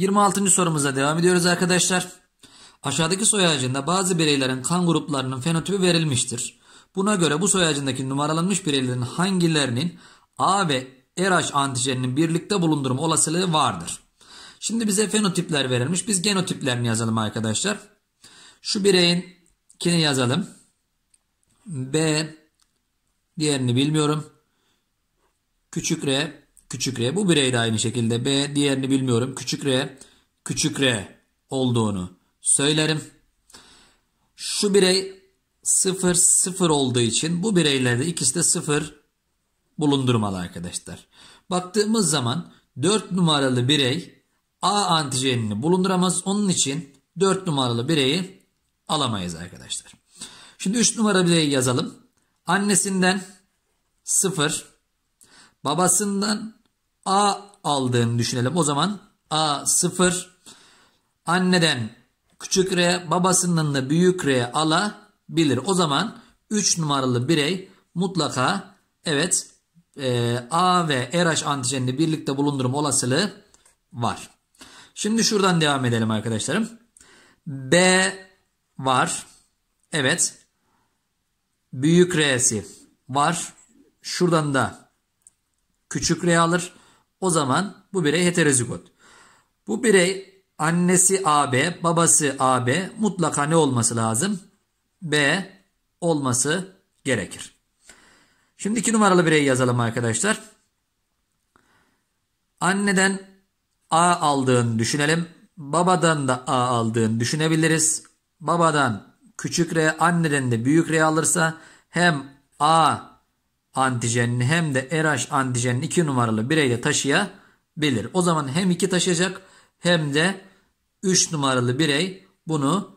26. sorumuza devam ediyoruz arkadaşlar. Aşağıdaki soy ağacında bazı bireylerin kan gruplarının fenotipi verilmiştir. Buna göre bu soy ağacındaki numaralanmış bireylerin hangilerinin A ve RH antijeninin birlikte bulundurma olasılığı vardır. Şimdi bize fenotipler verilmiş. Biz genotiplerini yazalım arkadaşlar. Şu bireyin kini yazalım. B diğerini bilmiyorum. Küçük R küçük r. Bu birey de aynı şekilde b. Diğerini bilmiyorum. Küçük r küçük r olduğunu söylerim. Şu birey 0 0 olduğu için bu bireylerde ikisi de 0 bulundurmalı arkadaşlar. Baktığımız zaman 4 numaralı birey A antijenini bulunduramaz. Onun için 4 numaralı bireyi alamayız arkadaşlar. Şimdi 3 numara bireyi yazalım. Annesinden 0, babasından A aldığını düşünelim. O zaman A 0 anneden küçük R babasından da büyük R alabilir. O zaman 3 numaralı birey mutlaka evet e, A ve RH antijenini birlikte bulundurma olasılığı var. Şimdi şuradan devam edelim arkadaşlarım. B var. Evet. Büyük R'si var. Şuradan da küçük R alır. O zaman bu birey heterozigot. Bu birey annesi AB, babası AB mutlaka ne olması lazım? B olması gerekir. Şimdi iki numaralı bireyi yazalım arkadaşlar. Anneden A aldığını düşünelim. Babadan da A aldığını düşünebiliriz. Babadan küçük R, anneden de büyük R alırsa hem A antijenini hem de RH antijenini 2 numaralı bireyde taşıyabilir. O zaman hem 2 taşıyacak hem de 3 numaralı birey bunu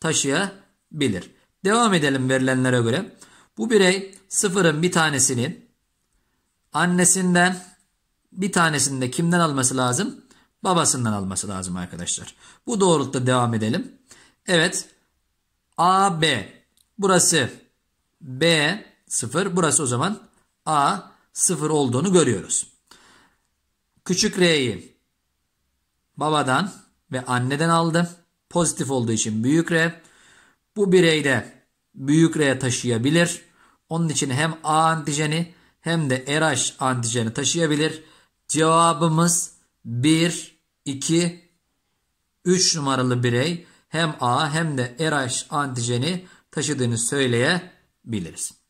taşıyabilir. Devam edelim verilenlere göre. Bu birey sıfırın bir tanesinin annesinden bir tanesini de kimden alması lazım? Babasından alması lazım arkadaşlar. Bu doğrultuda devam edelim. Evet. A, B. Burası B. 0. Burası o zaman A 0 olduğunu görüyoruz. Küçük R'yi babadan ve anneden aldı. Pozitif olduğu için büyük R. Bu bireyde büyük R taşıyabilir. Onun için hem A antijeni hem de RH antijeni taşıyabilir. Cevabımız 1, 2, 3 numaralı birey hem A hem de RH antijeni taşıdığını söyleyebiliriz.